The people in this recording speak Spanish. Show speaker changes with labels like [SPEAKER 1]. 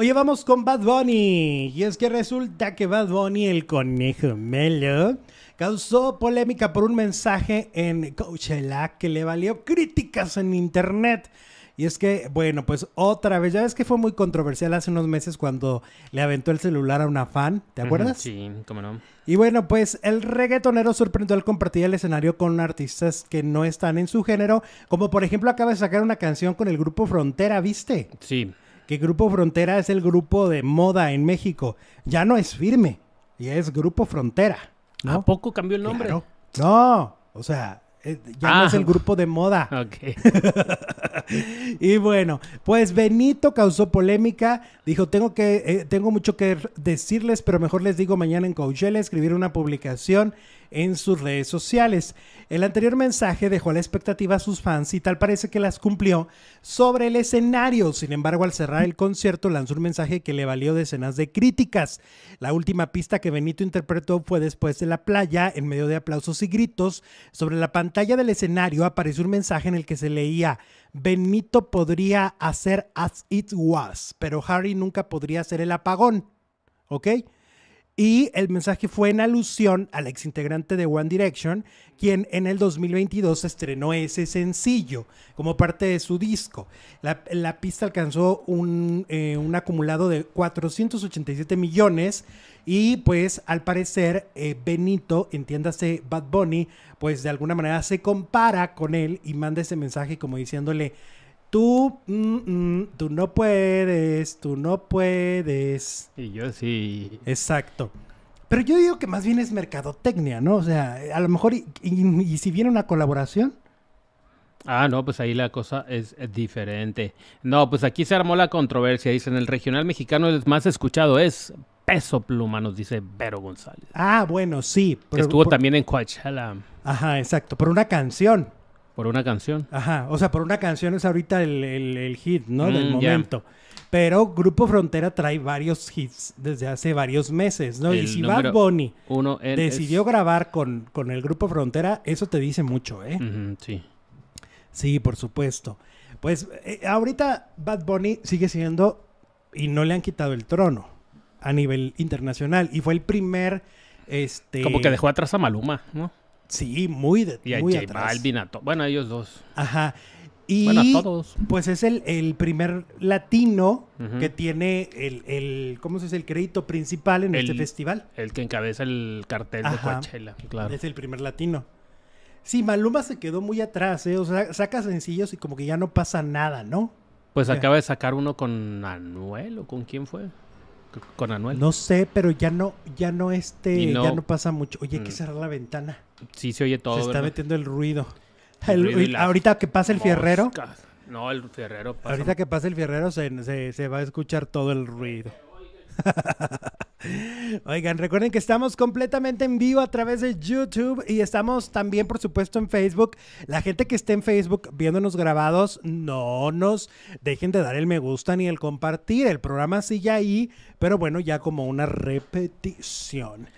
[SPEAKER 1] Oye, vamos con Bad Bunny. Y es que resulta que Bad Bunny, el conejo melo, causó polémica por un mensaje en Coachella que le valió críticas en internet. Y es que, bueno, pues otra vez, ya ves que fue muy controversial hace unos meses cuando le aventó el celular a una fan, ¿te acuerdas?
[SPEAKER 2] Sí, cómo no.
[SPEAKER 1] Y bueno, pues el reggaetonero sorprendió al compartir el escenario con artistas que no están en su género, como por ejemplo acaba de sacar una canción con el grupo Frontera, ¿viste? Sí que Grupo Frontera es el grupo de moda en México. Ya no es firme, y es Grupo Frontera. ¿no? ¿A poco cambió el nombre? No, o sea, eh, ya no es el ah. grupo de moda. Ok. y bueno, pues Benito causó polémica. Dijo, tengo, que, eh, tengo mucho que decirles, pero mejor les digo mañana en Coachella. Escribir una publicación en sus redes sociales. El anterior mensaje dejó la expectativa a sus fans y tal parece que las cumplió sobre el escenario. Sin embargo, al cerrar el concierto lanzó un mensaje que le valió decenas de críticas. La última pista que Benito interpretó fue después de la playa, en medio de aplausos y gritos. Sobre la pantalla del escenario apareció un mensaje en el que se leía Benito podría hacer as it was, pero Harry nunca podría hacer el apagón. ¿Ok? Y el mensaje fue en alusión al ex integrante de One Direction, quien en el 2022 estrenó ese sencillo como parte de su disco. La, pista alcanzó un, eh, acumulado de 487 millones y pues al parecer eh, Benito, entiéndase Bad Bunny, pues de alguna manera se compara con él y manda ese mensaje como diciéndole Tú, mm, mm, tú no puedes, tú no puedes. Y yo sí. Exacto. Pero yo digo que más bien es mercadotecnia, ¿no? O sea, a lo mejor, y, si viene una colaboración.
[SPEAKER 2] Ah, no, pues ahí la cosa es diferente. No, pues aquí se armó la controversia. Dicen, el regional mexicano el más escuchado es Peso Pluma, nos dice
[SPEAKER 1] Vero González. Ah, bueno, sí. Estuvo también
[SPEAKER 2] en Coachella.
[SPEAKER 1] Ajá, exacto, por una canción. Por una canción. Ajá, o sea, por una canción es ahorita el, hit, ¿no? Mm, Del momento. Pero Grupo Frontera trae varios hits desde hace varios meses, ¿no? y si Bad Bunny decidió grabar con, con, el Grupo Frontera, eso te dice mucho, ¿eh? sí. Sí, por supuesto. Pues eh, ahorita Bad Bunny sigue siendo y no le han quitado el trono a nivel internacional y fue el primer este como que dejó atrás a Maluma, ¿no? Sí, muy de Y muy
[SPEAKER 2] atrás. a bueno, ellos dos.
[SPEAKER 1] Ajá. Y a todos. Pues es el, el primer latino que tiene el, el, ¿cómo se dice? El crédito principal en este festival.
[SPEAKER 2] El que encabeza el cartel de Coachella, claro. Es
[SPEAKER 1] el primer latino. Sí, Maluma se quedó muy atrás, ¿eh? O sea, saca sencillos y como que ya no pasa nada, ¿no? Pues acaba
[SPEAKER 2] de sacar uno con Anuel o con quién fue con Anuel.
[SPEAKER 1] No sé, pero ya no, ya no este, ya no pasa mucho. Oye, hay que mm. cerrar la ventana. Sí, se oye todo. Se está metiendo el ruido. ahorita que pase el fierrero. No, el fierrero pasa. Ahorita que pase el fierrero se, se, se va a escuchar todo el ruido. Oigan, recuerden que estamos completamente en vivo a través de YouTube y estamos también, por supuesto, en Facebook. La gente que esté en Facebook viéndonos grabados, no nos dejen de dar el me gusta ni el compartir. El programa sigue ahí, pero bueno, ya como una repetición.